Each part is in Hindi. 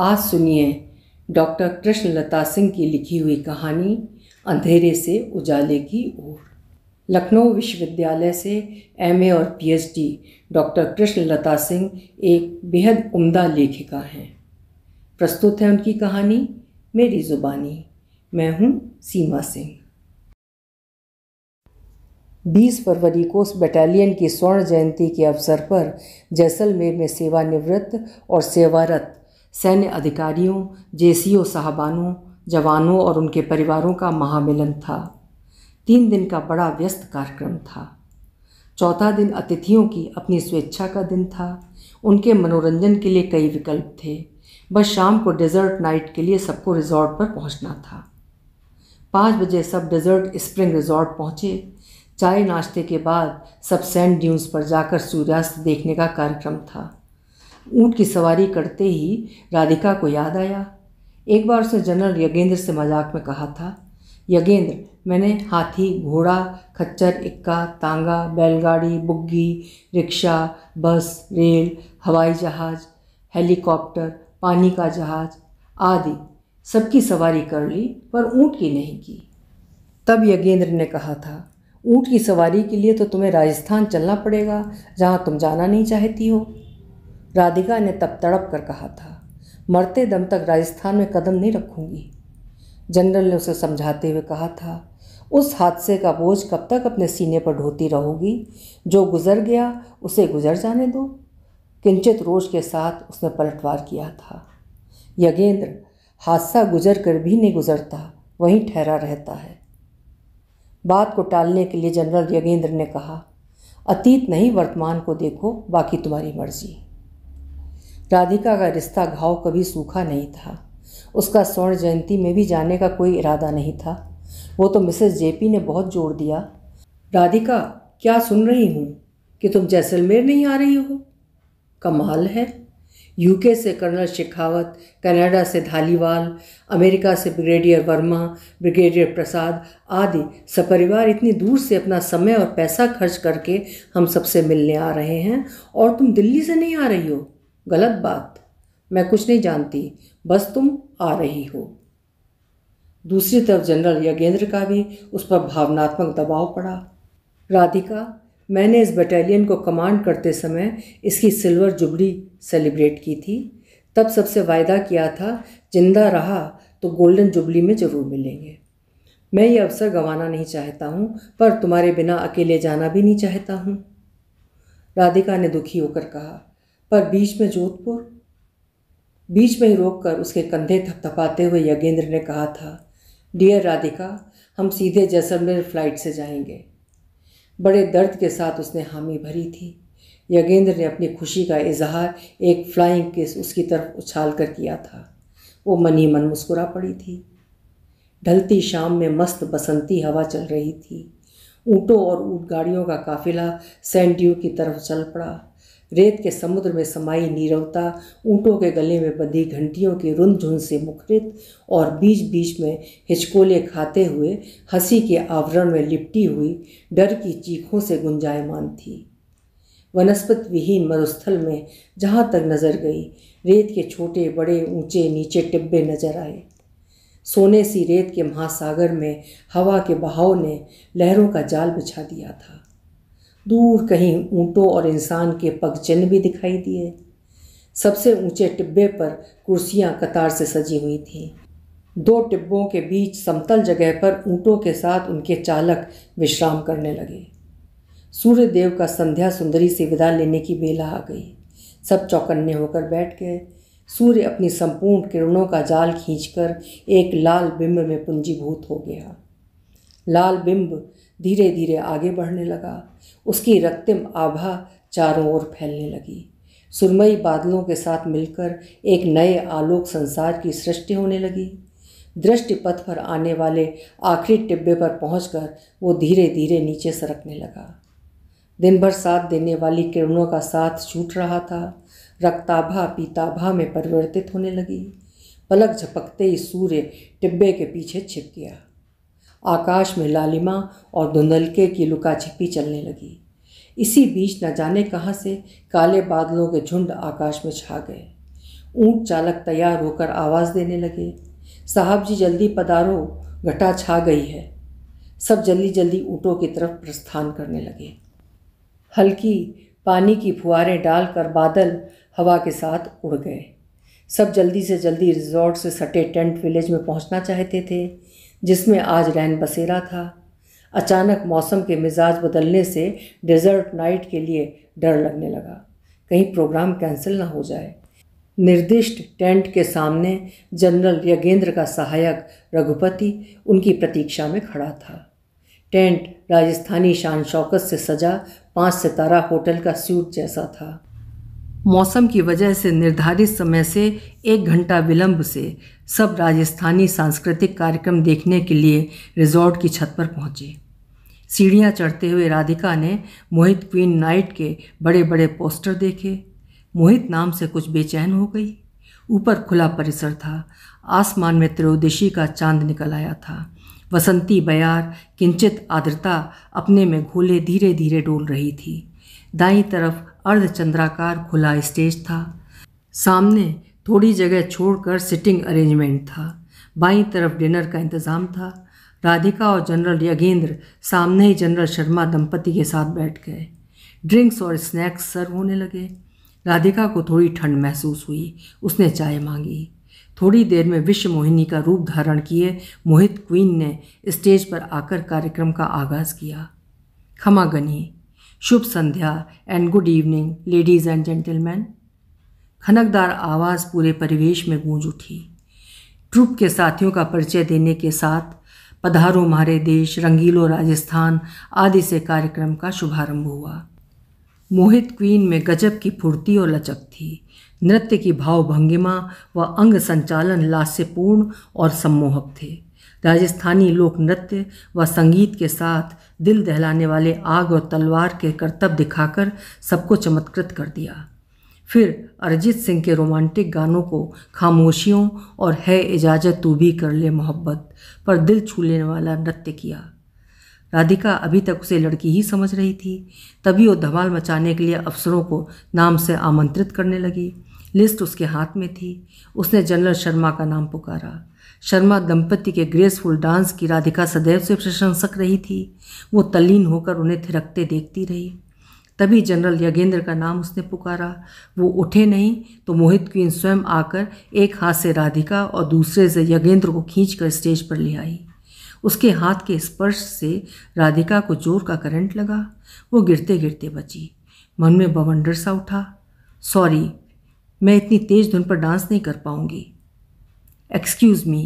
आज सुनिए डॉक्टर कृष्णलता सिंह की लिखी हुई कहानी अंधेरे से उजाले की ओर लखनऊ विश्वविद्यालय से एमए और पीएचडी डॉक्टर कृष्णलता सिंह एक बेहद उम्दा लेखिका हैं प्रस्तुत है उनकी कहानी मेरी ज़ुबानी मैं हूँ सीमा सिंह 20 फरवरी को उस बटालियन की स्वर्ण जयंती के अवसर पर जैसलमेर में सेवानिवृत्त और सेवारत सैन्य अधिकारियों जेसीओ साहबानों जवानों और उनके परिवारों का महामिलन था तीन दिन का बड़ा व्यस्त कार्यक्रम था चौथा दिन अतिथियों की अपनी स्वेच्छा का दिन था उनके मनोरंजन के लिए कई विकल्प थे बस शाम को डेजर्ट नाइट के लिए सबको रिजॉर्ट पर पहुंचना था पाँच बजे सब डेजर्ट स्प्रिंग रिजॉर्ट पहुंचे चाय नाश्ते के बाद सब सैंड ड्यून्स पर जाकर सूर्यास्त देखने का कार्यक्रम था ऊंट की सवारी करते ही राधिका को याद आया एक बार उसने जनरल यगेंद्र से मजाक में कहा था यगेंद्र मैंने हाथी घोड़ा खच्चर इक्का तांगा बैलगाड़ी बुग्गी रिक्शा बस रेल हवाई जहाज़ हेलीकॉप्टर पानी का जहाज़ आदि सबकी सवारी कर ली पर ऊँट की नहीं की तब यगेंद्र ने कहा था ऊँट की सवारी के लिए तो तुम्हें राजस्थान चलना पड़ेगा जहाँ तुम जाना नहीं चाहती हो राधिका ने तब तड़प कर कहा था मरते दम तक राजस्थान में कदम नहीं रखूंगी जनरल ने उसे समझाते हुए कहा था उस हादसे का बोझ कब तक अपने सीने पर ढोती रहोगी जो गुजर गया उसे गुजर जाने दो किंचित रोष के साथ उसने पलटवार किया था यगेंद्र हादसा गुजर कर भी नहीं गुजरता वहीं ठहरा रहता है बात को टालने के लिए जनरल यगेंद्र ने कहा अतीत नहीं वर्तमान को देखो बाकी तुम्हारी मर्जी राधिका का रिश्ता घाव कभी सूखा नहीं था उसका स्वर्ण जयंती में भी जाने का कोई इरादा नहीं था वो तो मिसेस जेपी ने बहुत जोर दिया राधिका क्या सुन रही हूँ कि तुम जैसलमेर नहीं आ रही हो कमाल है यूके से कर्नल शेखावत कनाडा से धालीवाल अमेरिका से ब्रिगेडियर वर्मा ब्रिगेडियर प्रसाद आदि सपरिवार इतनी दूर से अपना समय और पैसा खर्च करके हम सबसे मिलने आ रहे हैं और तुम दिल्ली से नहीं आ रही हो गलत बात मैं कुछ नहीं जानती बस तुम आ रही हो दूसरी तरफ जनरल यज्ञेंद्र का भी उस पर भावनात्मक दबाव पड़ा राधिका मैंने इस बटालियन को कमांड करते समय इसकी सिल्वर जुबली सेलिब्रेट की थी तब सबसे वायदा किया था जिंदा रहा तो गोल्डन जुबली में ज़रूर मिलेंगे मैं ये अवसर गंवाना नहीं चाहता हूँ पर तुम्हारे बिना अकेले जाना भी नहीं चाहता हूँ राधिका ने दुखी होकर कहा पर बीच में जोधपुर बीच में ही रोक कर उसके कंधे थपथपाते हुए यज्ञेंद्र ने कहा था डियर राधिका हम सीधे जैसलमेर फ्लाइट से जाएंगे बड़े दर्द के साथ उसने हामी भरी थी यगेंद्र ने अपनी खुशी का इजहार एक फ्लाइंग किस उसकी तरफ उछाल कर किया था वो मन ही मन मुस्कुरा पड़ी थी ढलती शाम में मस्त बसंती हवा चल रही थी ऊँटों और ऊँट गाड़ियों का काफिला सैंड की तरफ चल पड़ा रेत के समुद्र में समाई नीरवता ऊँटों के गले में बंधी घंटियों की रुन से मुखरित और बीच बीच में हिचकोले खाते हुए हंसी के आवरण में लिपटी हुई डर की चीखों से गुंजायमान थी वनस्पति विहीन मरुस्थल में जहाँ तक नजर गई रेत के छोटे बड़े ऊंचे नीचे टिब्बे नजर आए सोने सी रेत के महासागर में हवा के बहाव ने लहरों का जाल बिछा दिया था दूर कहीं ऊँटों और इंसान के पगचिन्ह भी दिखाई दिए सबसे ऊंचे टिब्बे पर कुर्सियां कतार से सजी हुई थीं दो टिब्बों के बीच समतल जगह पर ऊँटों के साथ उनके चालक विश्राम करने लगे सूर्य देव का संध्या सुंदरी से विदा लेने की बेला आ गई सब चौकन्ने होकर बैठ गए सूर्य अपनी संपूर्ण किरणों का जाल खींचकर एक लाल बिंब में पूंजीभूत हो गया लाल बिंब धीरे धीरे आगे बढ़ने लगा उसकी रक्तिम आभा चारों ओर फैलने लगी सुरमई बादलों के साथ मिलकर एक नए आलोक संसार की सृष्टि होने लगी दृष्टि पथ पर आने वाले आखिरी टिब्बे पर पहुंचकर वो धीरे धीरे नीचे सरकने लगा दिन भर साथ देने वाली किरणों का साथ छूट रहा था रक्ताभा पीताभा में परिवर्तित होने लगी पलक झपकते ही सूर्य टिब्बे के पीछे छिप गया आकाश में लालिमा और धुंधलके की लुका छिपी चलने लगी इसी बीच न जाने कहाँ से काले बादलों के झुंड आकाश में छा गए ऊँट चालक तैयार होकर आवाज़ देने लगे साहब जी जल्दी पदारो घटा छा गई है सब जल्दी जल्दी ऊँटों की तरफ प्रस्थान करने लगे हल्की पानी की फुहारें डालकर बादल हवा के साथ उड़ गए सब जल्दी से जल्दी रिजॉर्ट से सटे टेंट विलेज में पहुंचना चाहते थे जिसमें आज रैन बसेरा था अचानक मौसम के मिजाज बदलने से डेजर्ट नाइट के लिए डर लगने लगा कहीं प्रोग्राम कैंसिल ना हो जाए निर्दिष्ट टेंट के सामने जनरल यगेंद्र का सहायक रघुपति उनकी प्रतीक्षा में खड़ा था टेंट राजस्थानी शान शौकत से सजा पाँच सितारा होटल का सूट जैसा था मौसम की वजह से निर्धारित समय से एक घंटा विलंब से सब राजस्थानी सांस्कृतिक कार्यक्रम देखने के लिए रिजॉर्ट की छत पर पहुंचे सीढ़ियां चढ़ते हुए राधिका ने मोहित क्वीन नाइट के बड़े बड़े पोस्टर देखे मोहित नाम से कुछ बेचैन हो गई ऊपर खुला परिसर था आसमान में त्रयोदशी का चांद निकल आया था वसंती बयार किंचित आर्द्रता अपने में घोले धीरे धीरे डोल रही थी दाई तरफ अर्धचंद्राकार खुला स्टेज था सामने थोड़ी जगह छोड़कर सिटिंग अरेंजमेंट था बाईं तरफ डिनर का इंतज़ाम था राधिका और जनरल यगेंद्र सामने ही जनरल शर्मा दंपति के साथ बैठ गए ड्रिंक्स और स्नैक्स सर्व होने लगे राधिका को थोड़ी ठंड महसूस हुई उसने चाय मांगी थोड़ी देर में विश्व मोहिनी का रूप धारण किए मोहित क्वीन ने स्टेज पर आकर कार्यक्रम का आगाज़ किया खमागनी शुभ संध्या and good evening ladies and gentleman खनकदार आवाज़ पूरे परिवेश में गूंज उठी ट्रुप के साथियों का परिचय देने के साथ पधारो हमारे देश रंगीलो राजस्थान आदि से कार्यक्रम का शुभारंभ हुआ मोहित क्वीन में गजब की फुर्ती और लचक थी नृत्य की भावभंगिमा व अंग संचालन लास्यपूर्ण और सम्मोहक थे राजस्थानी लोक नृत्य व संगीत के साथ दिल दहलाने वाले आग और तलवार के करतब दिखाकर सबको चमत्कृत कर दिया फिर अरिजीत सिंह के रोमांटिक गानों को खामोशियों और है इजाज़त तू भी कर ले मोहब्बत पर दिल छू लेने वाला नृत्य किया राधिका अभी तक उसे लड़की ही समझ रही थी तभी वो धमाल मचाने के लिए अफसरों को नाम से आमंत्रित करने लगी लिस्ट उसके हाथ में थी उसने जनरल शर्मा का नाम पुकारा शर्मा दंपति के ग्रेसफुल डांस की राधिका सदैव से प्रशंसक रही थी वो तल्लीन होकर उन्हें थिरकते देखती रही तभी जनरल यगेंद्र का नाम उसने पुकारा वो उठे नहीं तो मोहित क्वीन स्वयं आकर एक हाथ से राधिका और दूसरे से यगेंद्र को खींचकर स्टेज पर ले आई उसके हाथ के स्पर्श से राधिका को जोर का करंट लगा वो गिरते गिरते बची मन में बवंडर सा उठा सॉरी मैं इतनी तेज़ धुन पर डांस नहीं कर पाऊंगी एक्सक्यूज़ मी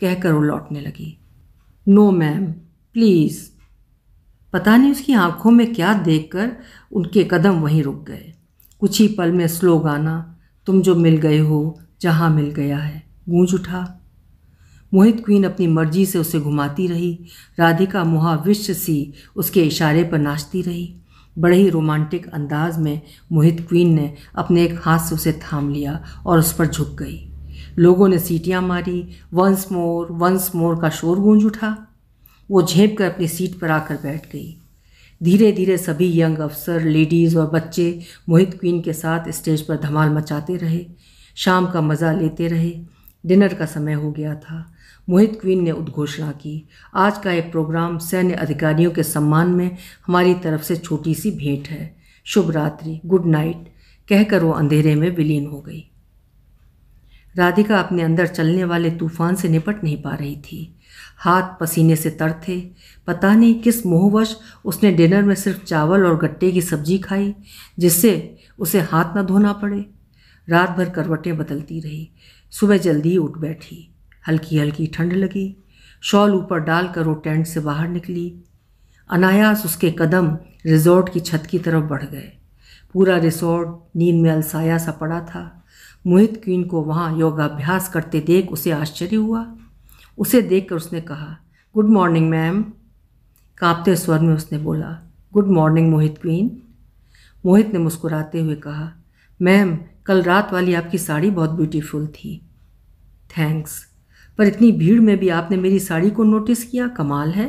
कहकर वो लौटने लगी नो मैम प्लीज़ पता नहीं उसकी आंखों में क्या देखकर उनके कदम वहीं रुक गए कुछ ही पल में स्लो गाना तुम जो मिल गए हो जहाँ मिल गया है गूंज उठा मोहित क्वीन अपनी मर्जी से उसे घुमाती रही राधिका मुहाविश्य सी उसके इशारे पर नाचती रही बड़े ही रोमांटिक अंदाज में मोहित क्वीन ने अपने एक हाथ से उसे थाम लिया और उस पर झुक गई लोगों ने सीटियां मारी वंस मोर वंस मोर का शोर गूंज उठा वो झेप कर अपनी सीट पर आकर बैठ गई धीरे धीरे सभी यंग अफसर लेडीज़ और बच्चे मोहित क्वीन के साथ स्टेज पर धमाल मचाते रहे शाम का मज़ा लेते रहे डिनर का समय हो गया था मोहित क्वीन ने उद्घोषणा की आज का एक प्रोग्राम सैन्य अधिकारियों के सम्मान में हमारी तरफ से छोटी सी भेंट है शुभ रात्रि गुड नाइट कहकर वो अंधेरे में विलीन हो गई राधिका अपने अंदर चलने वाले तूफान से निपट नहीं पा रही थी हाथ पसीने से तर थे पता नहीं किस मोहवश उसने डिनर में सिर्फ चावल और गट्टे की सब्जी खाई जिससे उसे हाथ न धोना पड़े रात भर करवटें बदलती रही सुबह जल्दी उठ बैठी हल्की हल्की ठंड लगी शॉल ऊपर डालकर वो टेंट से बाहर निकली अनायास उसके कदम रिजॉर्ट की छत की तरफ बढ़ गए पूरा रिसोर्ट नींद में अलसाया सा पड़ा था मोहित क्वीन को वहाँ योगाभ्यास करते देख उसे आश्चर्य हुआ उसे देखकर उसने कहा गुड मॉर्निंग मैम कांपते स्वर में उसने बोला good morning Mohit queen Mohit ने मुस्कुराते हुए कहा मैम कल रात वाली आपकी साड़ी बहुत ब्यूटीफुल थी थैंक्स पर इतनी भीड़ में भी आपने मेरी साड़ी को नोटिस किया कमाल है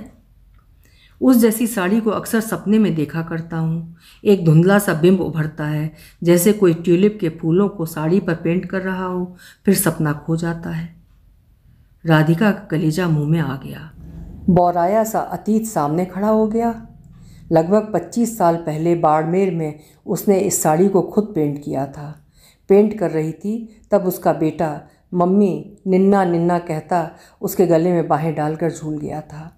उस जैसी साड़ी को अक्सर सपने में देखा करता हूँ एक धुंधला सा बिंब उभरता है जैसे कोई ट्यूलिप के फूलों को साड़ी पर पेंट कर रहा हो फिर सपना खो जाता है राधिका का कलेजा मुंह में आ गया बौराया सा अतीत सामने खड़ा हो गया लगभग 25 साल पहले बाड़मेर में उसने इस साड़ी को खुद पेंट किया था पेंट कर रही थी तब उसका बेटा मम्मी निन्ना निन्ना कहता उसके गले में बाहें डालकर झूल गया था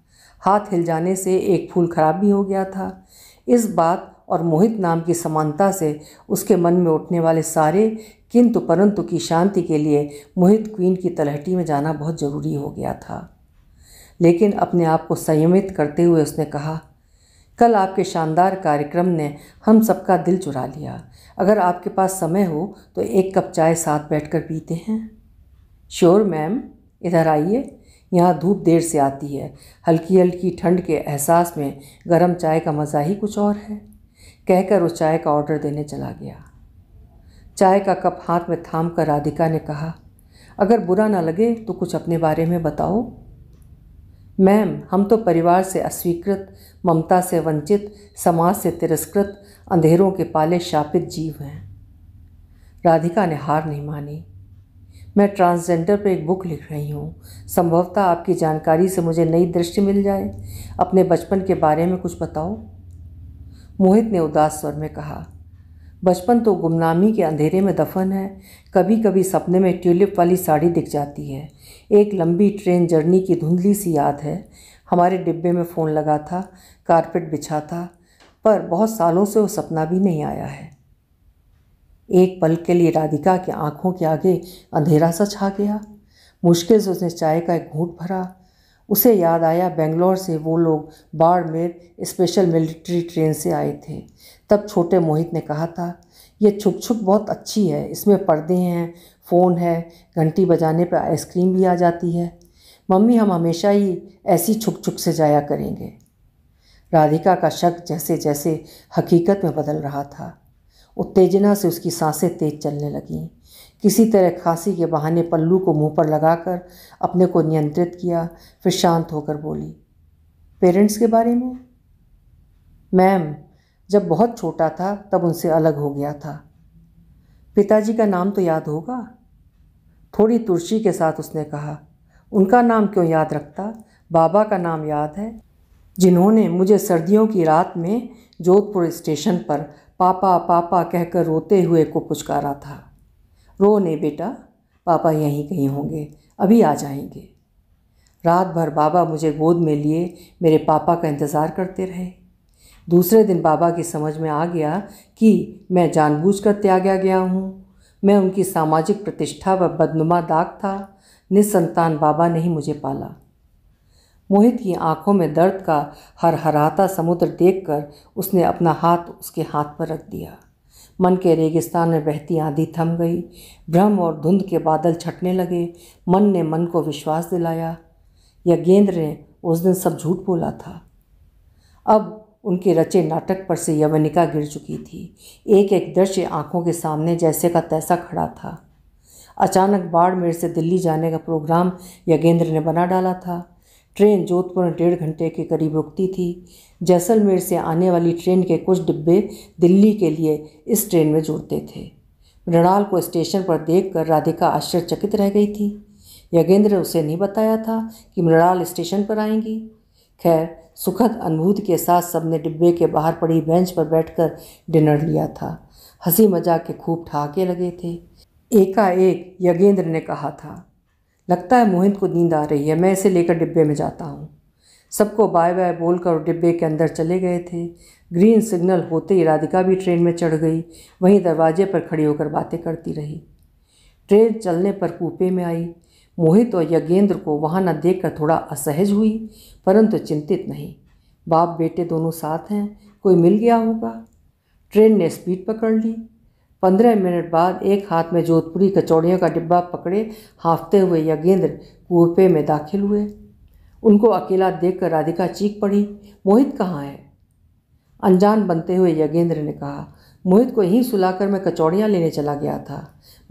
हाथ हिल जाने से एक फूल खराब भी हो गया था इस बात और मोहित नाम की समानता से उसके मन में उठने वाले सारे किंतु परंतु की शांति के लिए मोहित क्वीन की तलहटी में जाना बहुत ज़रूरी हो गया था लेकिन अपने आप को संयमित करते हुए उसने कहा कल आपके शानदार कार्यक्रम ने हम सबका दिल चुरा लिया अगर आपके पास समय हो तो एक कप चाय साथ बैठकर पीते हैं श्योर मैम इधर आइए यहाँ धूप देर से आती है हल्की हल्की ठंड के एहसास में गरम चाय का मज़ा ही कुछ और है कहकर उस चाय का ऑर्डर देने चला गया चाय का कप हाथ में थाम कर राधिका ने कहा अगर बुरा ना लगे तो कुछ अपने बारे में बताओ मैम हम तो परिवार से अस्वीकृत ममता से वंचित समाज से तिरस्कृत अंधेरों के पाले शापित जीव हैं राधिका ने हार नहीं मानी मैं ट्रांसजेंडर पर एक बुक लिख रही हूँ संभवतः आपकी जानकारी से मुझे नई दृष्टि मिल जाए अपने बचपन के बारे में कुछ बताओ मोहित ने उदास स्वर में कहा बचपन तो गुमनामी के अंधेरे में दफन है कभी कभी सपने में ट्यूलिप वाली साड़ी दिख जाती है एक लंबी ट्रेन जर्नी की धुंधली सी याद है हमारे डिब्बे में फ़ोन लगा था कारपेट बिछा था पर बहुत सालों से वो सपना भी नहीं आया है एक पल के लिए राधिका की आंखों के आगे अंधेरा सा छा गया मुश्किल से उसने चाय का एक घूट भरा उसे याद आया बेंगलोर से वो लोग बाड़मेर स्पेशल मिलिट्री ट्रेन से आए थे तब छोटे मोहित ने कहा था ये छुप छुप बहुत अच्छी है इसमें पर्दे हैं फ़ोन है घंटी बजाने पर आइसक्रीम भी आ जाती है मम्मी हम हमेशा ही ऐसी छुप छुप से जाया करेंगे राधिका का शक जैसे जैसे हकीकत में बदल रहा था उत्तेजना से उसकी सांसें तेज चलने लगीं किसी तरह खांसी के बहाने पल्लू को मुंह पर लगाकर अपने को नियंत्रित किया फिर शांत होकर बोली पेरेंट्स के बारे में मैम जब बहुत छोटा था तब उनसे अलग हो गया था पिताजी का नाम तो याद होगा थोड़ी तुर्सी के साथ उसने कहा उनका नाम क्यों याद रखता बाबा का नाम याद है जिन्होंने मुझे सर्दियों की रात में जोधपुर स्टेशन पर पापा पापा कहकर रोते हुए को पुचकारा था रो ने बेटा पापा यहीं कहीं होंगे अभी आ जाएंगे रात भर बाबा मुझे गोद में लिए मेरे पापा का इंतज़ार करते रहे दूसरे दिन बाबा की समझ में आ गया कि मैं जानबूझकर त्यागा गया हूँ मैं उनकी सामाजिक प्रतिष्ठा व बदनुमा दाग था निसंतान बाबा ने ही मुझे पाला मोहित की आंखों में दर्द का हर हराता समुद्र देखकर उसने अपना हाथ उसके हाथ पर रख दिया मन के रेगिस्तान में बहती आंधी थम गई भ्रम और धुंध के बादल छटने लगे मन ने मन को विश्वास दिलाया यज्ञेंद्र ने उस दिन सब झूठ बोला था अब उनके रचे नाटक पर से यवनिका गिर चुकी थी एक एक दृश्य आंखों के सामने जैसे का तैसा खड़ा था अचानक बाड़मेर से दिल्ली जाने का प्रोग्राम यज्ञेंद्र ने बना डाला था ट्रेन जोधपुर में डेढ़ घंटे के करीब रुकती थी जैसलमेर से आने वाली ट्रेन के कुछ डिब्बे दिल्ली के लिए इस ट्रेन में जुड़ते थे मृणाल को स्टेशन पर देखकर राधिका आश्चर्यचकित रह गई थी यगेंद्र ने उसे नहीं बताया था कि मृणाल स्टेशन पर आएंगी खैर सुखद अनुभूत के साथ सबने डिब्बे के बाहर पड़ी बेंच पर बैठकर डिनर लिया था हंसी मजाक के खूब ठहाके लगे थे एकाएक यगेंद्र ने कहा था लगता है मोहित को नींद आ रही है मैं इसे लेकर डिब्बे में जाता हूँ सबको बाय बाय बोलकर डिब्बे के अंदर चले गए थे ग्रीन सिग्नल होते ही राधिका भी ट्रेन में चढ़ गई वहीं दरवाजे पर खड़ी होकर बातें करती रही ट्रेन चलने पर कूपे में आई मोहित और यज्ञेंद्र को वहाँ न देख थोड़ा असहज हुई परंतु चिंतित नहीं बाप बेटे दोनों साथ हैं कोई मिल गया होगा ट्रेन ने स्पीड पकड़ ली पंद्रह मिनट बाद एक हाथ में जोधपुरी कचौड़ियों का डिब्बा पकड़े हाँफते हुए यज्ञेंद्र कुपे में दाखिल हुए उनको अकेला देखकर राधिका चीख पड़ी मोहित कहाँ है अनजान बनते हुए यज्ञेंद्र ने कहा मोहित को यहीं सुलाकर मैं कचौड़ियाँ लेने चला गया था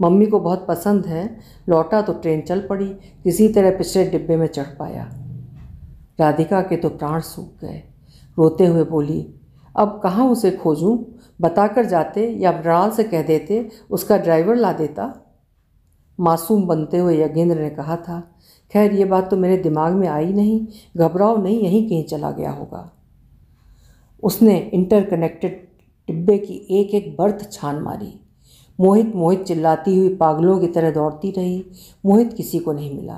मम्मी को बहुत पसंद है लौटा तो ट्रेन चल पड़ी किसी तरह पिछले डिब्बे में चढ़ पाया राधिका के तो प्राण सूख गए रोते हुए बोली अब कहाँ उसे खोजूं बताकर जाते या मृणाल से कह देते उसका ड्राइवर ला देता मासूम बनते हुए यज्ञेंद्र ने कहा था खैर ये बात तो मेरे दिमाग में आई नहीं घबराओ नहीं यहीं कहीं चला गया होगा उसने इंटरकनेक्टेड डिब्बे की एक एक बर्थ छान मारी मोहित मोहित चिल्लाती हुई पागलों की तरह दौड़ती रही मोहित किसी को नहीं मिला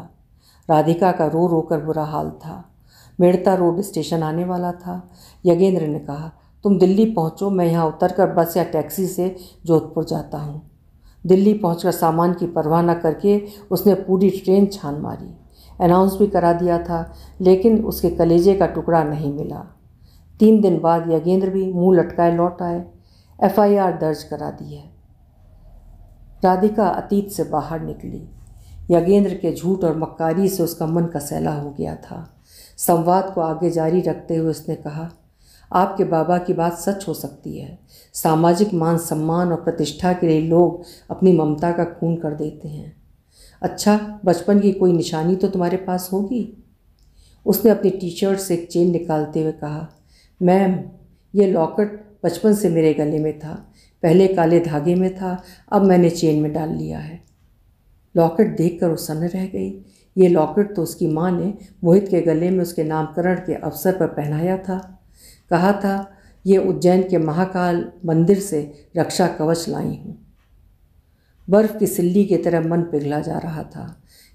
राधिका का रो रो कर बुरा हाल था मेड़ता रोड स्टेशन आने वाला था यगेंद्र ने कहा तुम दिल्ली पहुंचो मैं यहाँ उतर कर बस या टैक्सी से जोधपुर जाता हूँ दिल्ली पहुंचकर सामान की परवाह न करके उसने पूरी ट्रेन छान मारी अनाउंस भी करा दिया था लेकिन उसके कलेजे का टुकड़ा नहीं मिला तीन दिन बाद यगेंद्र भी मुंह लटकाए लौट आए एफआईआर दर्ज करा दी है राधिका अतीत से बाहर निकली यगेंद्र के झूठ और मक्कारी से उसका मन कसैला हो गया था संवाद को आगे जारी रखते हुए उसने कहा आपके बाबा की बात सच हो सकती है सामाजिक मान सम्मान और प्रतिष्ठा के लिए लोग अपनी ममता का खून कर देते हैं अच्छा बचपन की कोई निशानी तो तुम्हारे पास होगी उसने अपनी टी शर्ट से एक चेन निकालते हुए कहा मैम ये लॉकेट बचपन से मेरे गले में था पहले काले धागे में था अब मैंने चेन में डाल लिया है लॉकेट देख वो सन्न रह गई ये लॉकेट तो उसकी माँ ने मोहित के गले में उसके नामकरण के अवसर पर पहनाया था कहा था ये उज्जैन के महाकाल मंदिर से रक्षा कवच लाई हूँ बर्फ़ की सिल्ली की तरह मन पिघला जा रहा था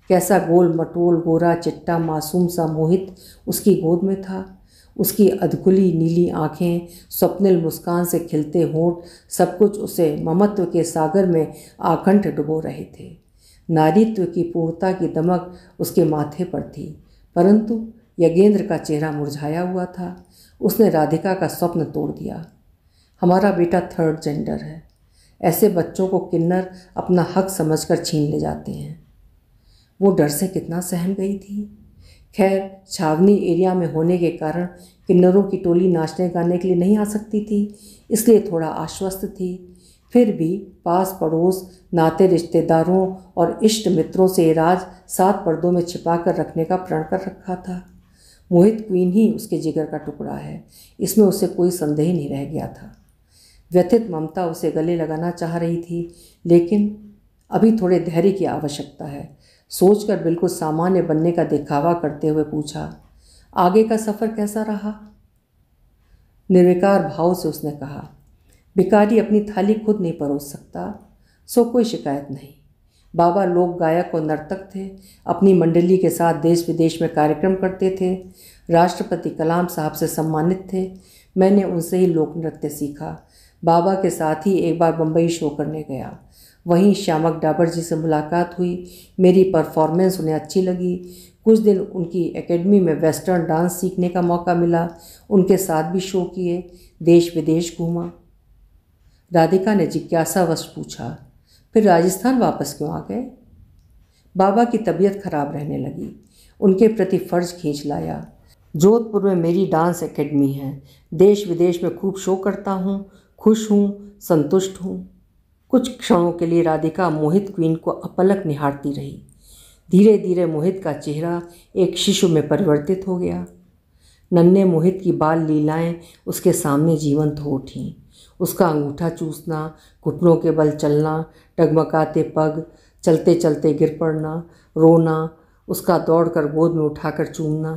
कैसा गोल मटोल गोरा चिट्टा मासूम सा मोहित उसकी गोद में था उसकी अधकुली नीली आँखें स्वप्निल मुस्कान से खिलते होंठ सब कुछ उसे ममत्व के सागर में आखंड डुबो रहे थे नारीत्व की पूर्णता की दमक उसके माथे पर थी परंतु यज्ञेंद्र का चेहरा मुरझाया हुआ था उसने राधिका का स्वप्न तोड़ दिया हमारा बेटा थर्ड जेंडर है ऐसे बच्चों को किन्नर अपना हक समझकर छीन ले जाते हैं वो डर से कितना सहम गई थी खैर छावनी एरिया में होने के कारण किन्नरों की टोली नाचने गाने के लिए नहीं आ सकती थी इसलिए थोड़ा आश्वस्त थी फिर भी पास पड़ोस नाते रिश्तेदारों और इष्ट मित्रों से राज सात पर्दों में छिपा कर रखने का प्रण कर रखा था मोहित क्वीन ही उसके जिगर का टुकड़ा है इसमें उसे कोई संदेह नहीं रह गया था व्यथित ममता उसे गले लगाना चाह रही थी लेकिन अभी थोड़े धैर्य की आवश्यकता है सोचकर बिल्कुल सामान्य बनने का दिखावा करते हुए पूछा आगे का सफ़र कैसा रहा निर्विकार भाव से उसने कहा भिकारी अपनी थाली खुद नहीं परोस सकता सो कोई शिकायत नहीं बाबा लोक गायक और नर्तक थे अपनी मंडली के साथ देश विदेश में कार्यक्रम करते थे राष्ट्रपति कलाम साहब से सम्मानित थे मैंने उनसे ही लोक नृत्य सीखा बाबा के साथ ही एक बार बम्बई शो करने गया वहीं श्यामक डाबर जी से मुलाकात हुई मेरी परफॉर्मेंस उन्हें अच्छी लगी कुछ दिन उनकी एकेडमी में वेस्टर्न डांस सीखने का मौका मिला उनके साथ भी शो किए देश विदेश घूमा राधिका ने जिज्ञासावश पूछा फिर राजस्थान वापस क्यों आ गए बाबा की तबीयत खराब रहने लगी उनके प्रति फ़र्ज खींच लाया जोधपुर में मेरी डांस एकेडमी है देश विदेश में खूब शो करता हूँ खुश हूँ संतुष्ट हूँ कुछ क्षणों के लिए राधिका मोहित क्वीन को अपलक निहारती रही धीरे धीरे मोहित का चेहरा एक शिशु में परिवर्तित हो गया नन्हे मोहित की बाल लीलाएं उसके सामने जीवंत हो उठीं उसका अंगूठा चूसना घुटनों के बल चलना टगमगाते पग चलते चलते गिर पड़ना रोना उसका दौड़कर गोद में उठाकर चूमना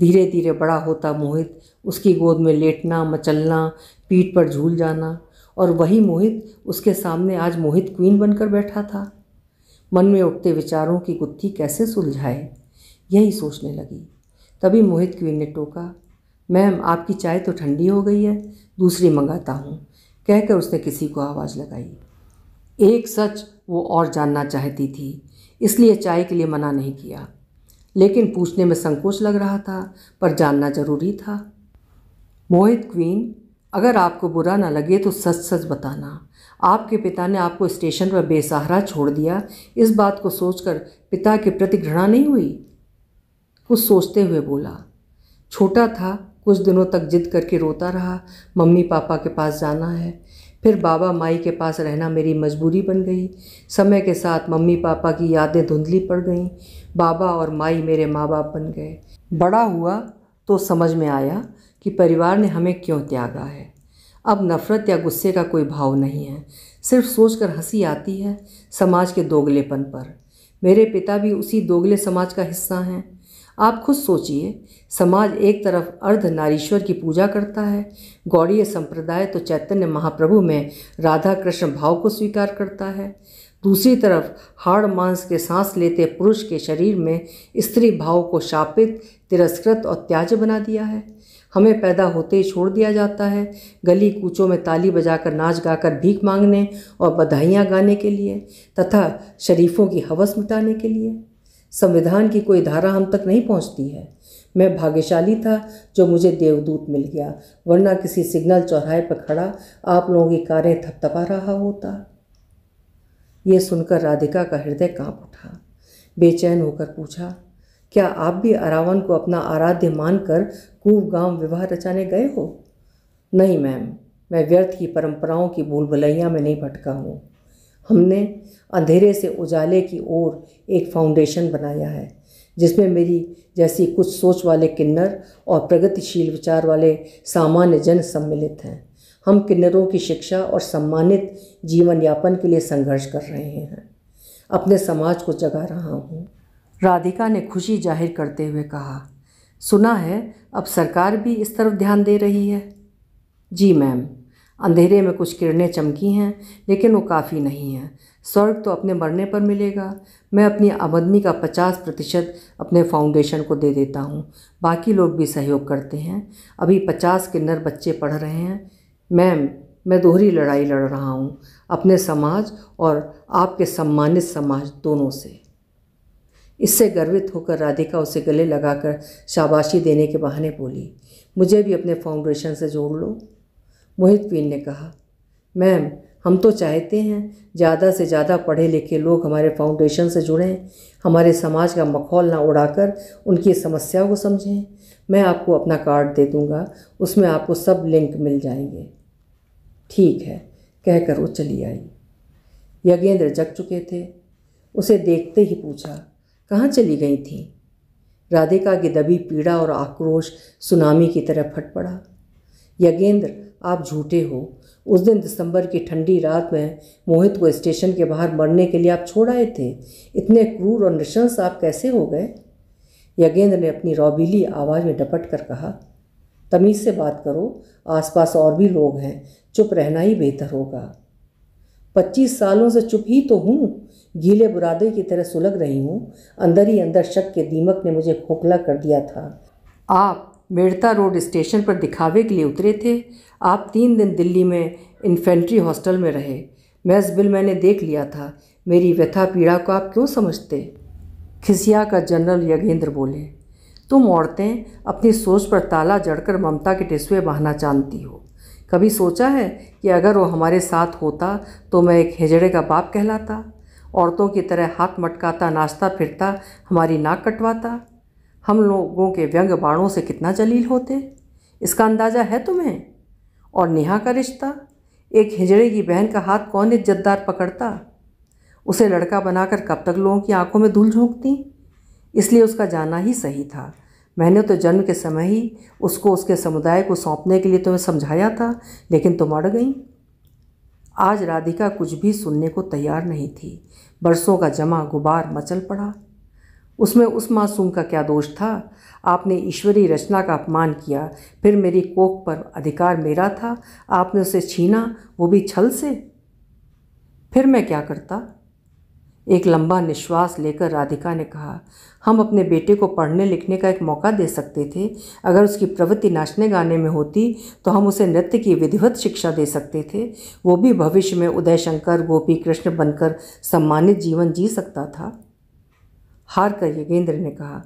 धीरे धीरे बड़ा होता मोहित उसकी गोद में लेटना मचलना पीठ पर झूल जाना और वही मोहित उसके सामने आज मोहित क्वीन बनकर बैठा था मन में उठते विचारों की गुत्थी कैसे सुलझाए यही सोचने लगी तभी मोहित क्वीन ने टोका मैम आपकी चाय तो ठंडी हो गई है दूसरी मंगाता हूँ कहकर उसने किसी को आवाज़ लगाई एक सच वो और जानना चाहती थी इसलिए चाय के लिए मना नहीं किया लेकिन पूछने में संकोच लग रहा था पर जानना जरूरी था मोहित क्वीन अगर आपको बुरा ना लगे तो सच सच बताना आपके पिता ने आपको स्टेशन पर बेसहारा छोड़ दिया इस बात को सोचकर पिता के प्रति घृणा नहीं हुई कुछ सोचते हुए बोला छोटा था कुछ दिनों तक जिद करके रोता रहा मम्मी पापा के पास जाना है फिर बाबा माई के पास रहना मेरी मजबूरी बन गई समय के साथ मम्मी पापा की यादें धुंधली पड़ गईं बाबा और माई मेरे माँ बाप बन गए बड़ा हुआ तो समझ में आया कि परिवार ने हमें क्यों त्यागा है अब नफ़रत या गुस्से का कोई भाव नहीं है सिर्फ सोचकर हंसी आती है समाज के दोगलेपन पर मेरे पिता भी उसी दोगले समाज का हिस्सा हैं आप खुद सोचिए समाज एक तरफ अर्ध नारीश्वर की पूजा करता है गौड़ीय संप्रदाय तो चैतन्य महाप्रभु में राधा कृष्ण भाव को स्वीकार करता है दूसरी तरफ हाड़ मांस के सांस लेते पुरुष के शरीर में स्त्री भाव को शापित तिरस्कृत और त्याज बना दिया है हमें पैदा होते ही छोड़ दिया जाता है गली कूचों में ताली बजाकर नाच गाकर भीख मांगने और बधाइयाँ गाने के लिए तथा शरीफों की हवस मिटाने के लिए संविधान की कोई धारा हम तक नहीं पहुंचती है मैं भाग्यशाली था जो मुझे देवदूत मिल गया वरना किसी सिग्नल चौराहे पर खड़ा आप लोगों की कारें थपथपा रहा होता ये सुनकर राधिका का हृदय कांप उठा बेचैन होकर पूछा क्या आप भी अरावन को अपना आराध्य मानकर कूव गांव विवाह रचाने गए हो नहीं मैम मैं व्यर्थ की परंपराओं की भूल में नहीं भटका हूँ हमने अंधेरे से उजाले की ओर एक फाउंडेशन बनाया है जिसमें मेरी जैसी कुछ सोच वाले किन्नर और प्रगतिशील विचार वाले सामान्य जन सम्मिलित हैं हम किन्नरों की शिक्षा और सम्मानित जीवन यापन के लिए संघर्ष कर रहे हैं अपने समाज को जगा रहा हूँ राधिका ने खुशी जाहिर करते हुए कहा सुना है अब सरकार भी इस तरफ ध्यान दे रही है जी मैम अंधेरे में कुछ किरणें चमकी हैं लेकिन वो काफ़ी नहीं हैं स्वर्ग तो अपने मरने पर मिलेगा मैं अपनी आमदनी का पचास प्रतिशत अपने फाउंडेशन को दे देता हूँ बाकी लोग भी सहयोग करते हैं अभी पचास किन्नर बच्चे पढ़ रहे हैं मैम मैं दोहरी लड़ाई लड़ रहा हूँ अपने समाज और आपके सम्मानित समाज दोनों से इससे गर्वित होकर राधिका उसे गले लगाकर शाबाशी देने के बहाने बोली मुझे भी अपने फाउंडेशन से जोड़ लो मोहित पील ने कहा मैम हम तो चाहते हैं ज़्यादा से ज़्यादा पढ़े लिखे लोग हमारे फाउंडेशन से जुड़ें हमारे समाज का मखौल ना उड़ाकर उनकी समस्याओं को समझें मैं आपको अपना कार्ड दे दूँगा उसमें आपको सब लिंक मिल जाएंगे ठीक है कहकर वो चली आई यज्ञेंद्र जग चुके थे उसे देखते ही पूछा कहाँ चली गई थी राधिका की दबी पीड़ा और आक्रोश सुनामी की तरह फट पड़ा यगेंद्र आप झूठे हो उस दिन दिसंबर की ठंडी रात में मोहित को स्टेशन के बाहर मरने के लिए आप छोड़ आए थे इतने क्रूर और नृशंस आप कैसे हो गए यगेंद्र ने अपनी रौबीली आवाज़ में डपट कर कहा तमीज़ से बात करो आसपास और भी लोग हैं चुप रहना ही बेहतर होगा पच्चीस सालों से चुप ही तो हूँ गीले बुरादे की तरह सुलग रही हूँ अंदर ही अंदर शक के दीमक ने मुझे खोखला कर दिया था आप मेड़ता रोड स्टेशन पर दिखावे के लिए उतरे थे आप तीन दिन दिल्ली में इन्फेंट्री हॉस्टल में रहे मैज बिल मैंने देख लिया था मेरी व्यथा पीड़ा को आप क्यों समझते खिसिया का जनरल यगेंद्र बोले तुम औरतें अपनी सोच पर ताला जड़कर ममता के टिस्वे बहाना जानती हो कभी सोचा है कि अगर वो हमारे साथ होता तो मैं एक हिजड़े का बाप कहलाता औरतों की तरह हाथ मटकाता नाश्ता फिरता हमारी नाक कटवाता हम लोगों के व्यंग बाणों से कितना जलील होते इसका अंदाज़ा है तुम्हें और नेहा का रिश्ता एक हिजड़े की बहन का हाथ कौन इज्जतदार पकड़ता उसे लड़का बनाकर कब तक लोगों की आंखों में धूल झोंकती इसलिए उसका जाना ही सही था मैंने तो जन्म के समय ही उसको उसके समुदाय को सौंपने के लिए तुम्हें समझाया था लेकिन तुम अड़ गई आज राधिका कुछ भी सुनने को तैयार नहीं थी बरसों का जमा गुबार मचल पड़ा उसमें उस मासूम का क्या दोष था आपने ईश्वरी रचना का अपमान किया फिर मेरी कोख पर अधिकार मेरा था आपने उसे छीना वो भी छल से फिर मैं क्या करता एक लंबा निश्वास लेकर राधिका ने कहा हम अपने बेटे को पढ़ने लिखने का एक मौका दे सकते थे अगर उसकी प्रवृत्ति नाचने गाने में होती तो हम उसे नृत्य की विधिवत शिक्षा दे सकते थे वो भी भविष्य में उदय शंकर गोपी कृष्ण बनकर सम्मानित जीवन जी सकता था हार कर योगेंद्र ने कहा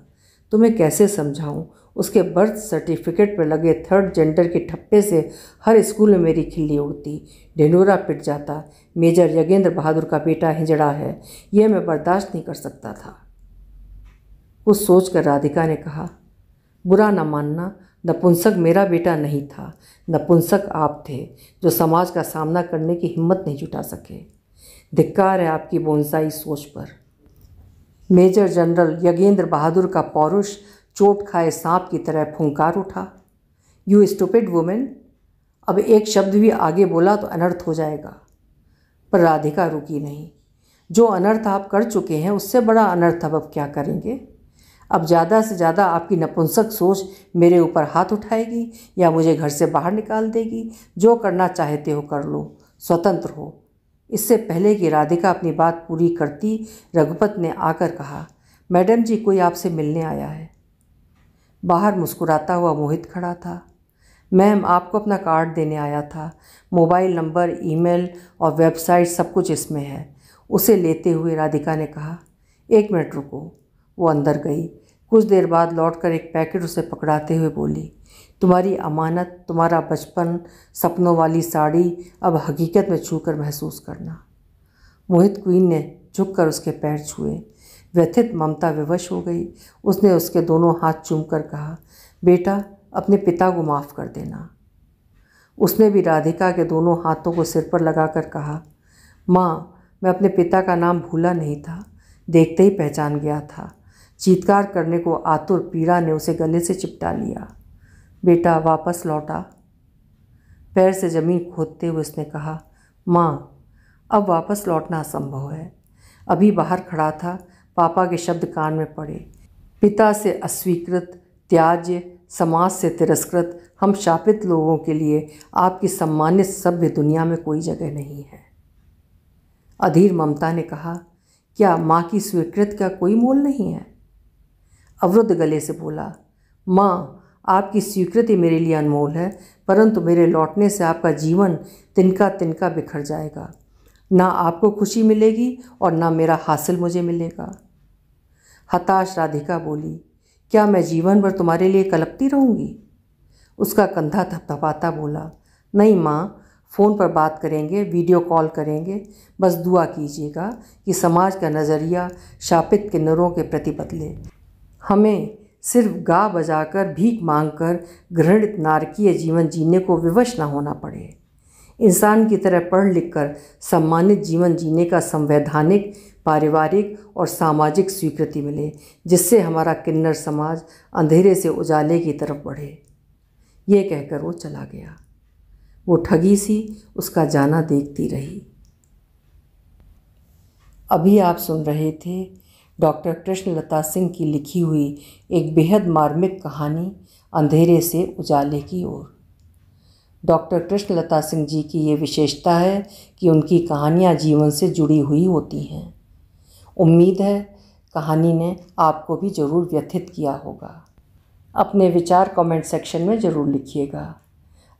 तुम्हें कैसे समझाऊं उसके बर्थ सर्टिफिकेट पर लगे थर्ड जेंडर के ठप्पे से हर स्कूल में मेरी खिल्ली उड़ती ढिंडोरा पिट जाता मेजर यगेंद्र बहादुर का बेटा हिजड़ा है यह मैं बर्दाश्त नहीं कर सकता था कुछ सोचकर राधिका ने कहा बुरा न मानना नपुंसक मेरा बेटा नहीं था नपुंसक आप थे जो समाज का सामना करने की हिम्मत नहीं जुटा सके धिक्कार है आपकी बोनसाई सोच पर मेजर जनरल यगेंद्र बहादुर का पौरुष चोट खाए सांप की तरह फुंकार उठा यू स्टूपिड वुमेन अब एक शब्द भी आगे बोला तो अनर्थ हो जाएगा पर राधिका रुकी नहीं जो अनर्थ आप कर चुके हैं उससे बड़ा अनर्थ अब अब क्या करेंगे अब ज़्यादा से ज़्यादा आपकी नपुंसक सोच मेरे ऊपर हाथ उठाएगी या मुझे घर से बाहर निकाल देगी जो करना चाहते हो कर लो स्वतंत्र हो इससे पहले कि राधिका अपनी बात पूरी करती रघुपत ने आकर कहा मैडम जी कोई आपसे मिलने आया है बाहर मुस्कुराता हुआ मोहित खड़ा था मैम आपको अपना कार्ड देने आया था मोबाइल नंबर ईमेल और वेबसाइट सब कुछ इसमें है उसे लेते हुए राधिका ने कहा एक मिनट रुको वो अंदर गई कुछ देर बाद लौटकर एक पैकेट उसे पकड़ाते हुए बोली तुम्हारी अमानत तुम्हारा बचपन सपनों वाली साड़ी अब हकीकत में छू कर महसूस करना मोहित क्वीन ने झुक कर उसके पैर छुए व्यथित ममता विवश हो गई उसने उसके दोनों हाथ चूम कर कहा बेटा अपने पिता को माफ़ कर देना उसने भी राधिका के दोनों हाथों को सिर पर लगाकर कहा माँ मैं अपने पिता का नाम भूला नहीं था देखते ही पहचान गया था चीतकार करने को आतुर पीड़ा ने उसे गले से चिपटा लिया बेटा वापस लौटा पैर से ज़मीन खोदते हुए उसने कहा माँ अब वापस लौटना असंभव है अभी बाहर खड़ा था पापा के शब्द कान में पड़े पिता से अस्वीकृत त्याज्य समाज से तिरस्कृत हम शापित लोगों के लिए आपकी सम्मानित सभ्य दुनिया में कोई जगह नहीं है अधीर ममता ने कहा क्या माँ की स्वीकृत का कोई मोल नहीं है अवरुद्ध गले से बोला माँ आपकी स्वीकृति मेरे लिए अनमोल है परंतु मेरे लौटने से आपका जीवन तिनका तिनका बिखर जाएगा ना आपको खुशी मिलेगी और ना मेरा हासिल मुझे मिलेगा हताश राधिका बोली क्या मैं जीवन भर तुम्हारे लिए कलपती रहूँगी उसका कंधा थपथपाता बोला नहीं माँ फ़ोन पर बात करेंगे वीडियो कॉल करेंगे बस दुआ कीजिएगा कि समाज का नज़रिया शापित किन्नरों के प्रति बदले हमें सिर्फ गा बजाकर भीख मांगकर घृणित नारकीय जीवन जीने को विवश न होना पड़े इंसान की तरह पढ़ लिख कर सम्मानित जीवन जीने का संवैधानिक पारिवारिक और सामाजिक स्वीकृति मिले जिससे हमारा किन्नर समाज अंधेरे से उजाले की तरफ बढ़े ये कहकर वो चला गया वो ठगी सी उसका जाना देखती रही अभी आप सुन रहे थे डॉक्टर कृष्णलता सिंह की लिखी हुई एक बेहद मार्मिक कहानी अंधेरे से उजाले की ओर डॉक्टर कृष्णलता सिंह जी की ये विशेषता है कि उनकी कहानियाँ जीवन से जुड़ी हुई होती हैं उम्मीद है कहानी ने आपको भी ज़रूर व्यथित किया होगा अपने विचार कमेंट सेक्शन में ज़रूर लिखिएगा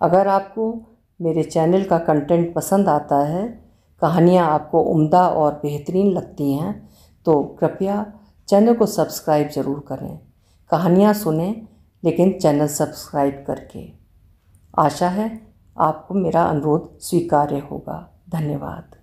अगर आपको मेरे चैनल का कंटेंट पसंद आता है कहानियाँ आपको उम्दा और बेहतरीन लगती हैं तो कृपया चैनल को सब्सक्राइब ज़रूर करें कहानियाँ सुने लेकिन चैनल सब्सक्राइब करके आशा है आपको मेरा अनुरोध स्वीकार्य होगा धन्यवाद